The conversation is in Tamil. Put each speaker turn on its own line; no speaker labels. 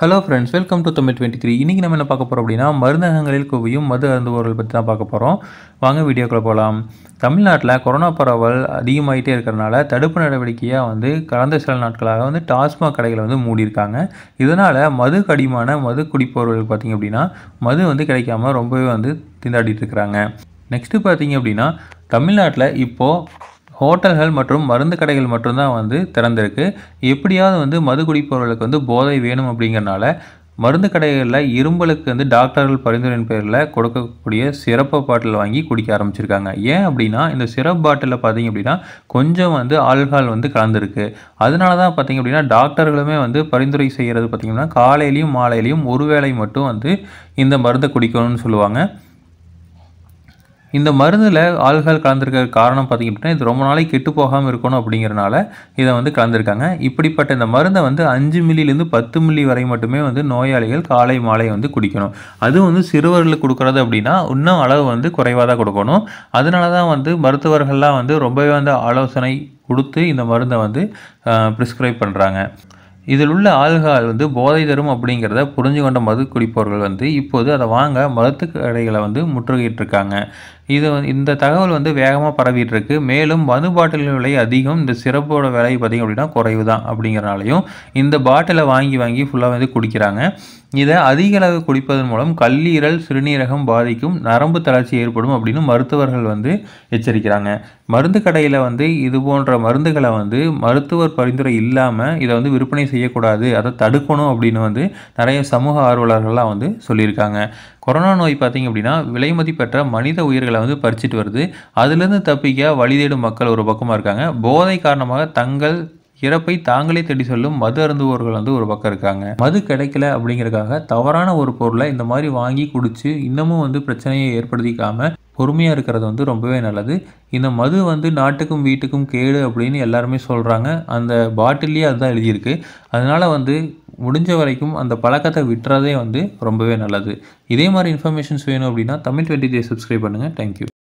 hello friends welcome to Tamil twenty three இன்றைக்கி நம்ம என்ன பார்க்க போகிறோம் அப்படின்னா மருந்தகங்களில் குவியும் மது அருந்துபவர்கள் பற்றி தான் பார்க்க போகிறோம் வாங்க வீடியோக்குள்ளே போகலாம் தமிழ்நாட்டில் கொரோனா பரவல் அதிகமாகிட்டே இருக்கிறனால தடுப்பு நடவடிக்கையாக வந்து கடந்த சில நாட்களாக வந்து டாஸ்மாக் கடைகளை வந்து மூடியிருக்காங்க இதனால் மது கடிமான மது குடிப்பவர்கள் பார்த்திங்க அப்படின்னா மது வந்து கிடைக்காம ரொம்பவே வந்து திண்டாடிட்டு இருக்கிறாங்க நெக்ஸ்ட்டு பார்த்திங்க அப்படின்னா தமிழ்நாட்டில் இப்போது ஹோட்டல்கள் மற்றும் மருந்து கடைகள் மட்டும்தான் வந்து திறந்திருக்கு எப்படியாவது வந்து மது குடிப்பவர்களுக்கு வந்து போதை வேணும் அப்படிங்கிறனால மருந்து கடைகளில் இரும்பலுக்கு வந்து டாக்டர்கள் பரிந்துரையின் பேரில் கொடுக்கக்கூடிய சிறப்பு பாட்டில் வாங்கி குடிக்க ஆரம்பிச்சிருக்காங்க ஏன் அப்படின்னா இந்த சிறப்பு பாட்டிலில் பார்த்தீங்க அப்படின்னா கொஞ்சம் வந்து ஆல்கஹால் வந்து கலந்துருக்கு அதனால தான் பார்த்தீங்க அப்படின்னா டாக்டர்களுமே வந்து பரிந்துரை செய்கிறது பார்த்திங்கன்னா காலையிலையும் மாலையிலையும் ஒரு வேளை மட்டும் வந்து இந்த மருந்தை குடிக்கணும்னு சொல்லுவாங்க இந்த மருந்தில் ஆல்கஹால் கலந்துருக்க காரணம் பார்த்திங்க அப்படின்னா இது ரொம்ப நாளைக்கு கெட்டு போகாமல் இருக்கணும் அப்படிங்கிறனால இதை வந்து கலந்துருக்காங்க இப்படிப்பட்ட இந்த மருந்தை வந்து அஞ்சு மில்லிலேருந்து பத்து மில்லி வரை மட்டுமே வந்து நோயாளிகள் காலை மாலை வந்து குடிக்கணும் அது வந்து சிறுவர்களுக்கு கொடுக்குறது அப்படின்னா இன்னும் அளவு வந்து குறைவாக தான் கொடுக்கணும் அதனால தான் வந்து மருத்துவர்கள்லாம் வந்து ரொம்பவே வந்து ஆலோசனை கொடுத்து இந்த மருந்தை வந்து ப்ரிஸ்கிரைப் பண்ணுறாங்க இதில் உள்ள ஆல்கஹால் வந்து போதை தரும் அப்படிங்கிறத புரிஞ்சு கொண்ட மது குடிப்பவர்கள் வந்து இப்போது அதை வாங்க மருத்து கடைகளை வந்து முற்றுகிட்டு இருக்காங்க இது இந்த தகவல் வந்து வேகமாக பரவிட்டு இருக்கு மேலும் மது பாட்டில்கள் விலை அதிகம் இந்த சிறப்போட விலை பார்த்திங்க அப்படின்னா குறைவு தான் அப்படிங்கிறனாலையும் இந்த பாட்டிலை வாங்கி வாங்கி ஃபுல்லாக வந்து குடிக்கிறாங்க இதை அதிக அளவு குடிப்பதன் மூலம் கல்லீரல் சிறுநீரகம் பாதிக்கும் நரம்பு தளர்ச்சி ஏற்படும் அப்படின்னு மருத்துவர்கள் வந்து எச்சரிக்கிறாங்க மருந்து கடையில் வந்து இது போன்ற மருந்துகளை வந்து மருத்துவர் பரிந்துரை இல்லாமல் இதை வந்து விற்பனை செய்யக்கூடாது அதை தடுக்கணும் அப்படின்னு வந்து நிறைய சமூக ஆர்வலர்கள்லாம் வந்து சொல்லியிருக்காங்க கொரோனா நோய் பார்த்திங்க அப்படின்னா விலைமதி பெற்ற மனித உயிர்களை வந்து பறிச்சிட்டு வருது அதுலேருந்து தப்பிக்க வழிதேடும் மக்கள் ஒரு பக்கமாக இருக்காங்க போதை காரணமாக தங்கள் இறப்பை தாங்களே தேடி சொல்லும் மது அருந்துவோர்கள் வந்து ஒரு பக்கம் இருக்காங்க மது கிடைக்கல அப்படிங்கிறக்காக தவறான ஒரு பொருளை இந்த மாதிரி வாங்கி குடித்து இன்னமும் வந்து பிரச்சனையை ஏற்படுத்திக்காமல் பொறுமையாக இருக்கிறது வந்து ரொம்பவே நல்லது இந்த மது வந்து நாட்டுக்கும் வீட்டுக்கும் கேடு அப்படின்னு எல்லாருமே சொல்கிறாங்க அந்த பாட்டிலே அதுதான் எழுதியிருக்கு அதனால் வந்து முடிஞ்ச வரைக்கும் அந்த பழக்கத்தை விட்டுறதே வந்து ரொம்பவே நல்லது இதே மாதிரி இன்ஃபர்மேஷன்ஸ் வேணும் அப்படின்னா தமிழ் டுவெண்ட்டி டே சப்ஸ்கிரைப் பண்ணுங்கள் தேங்க்யூ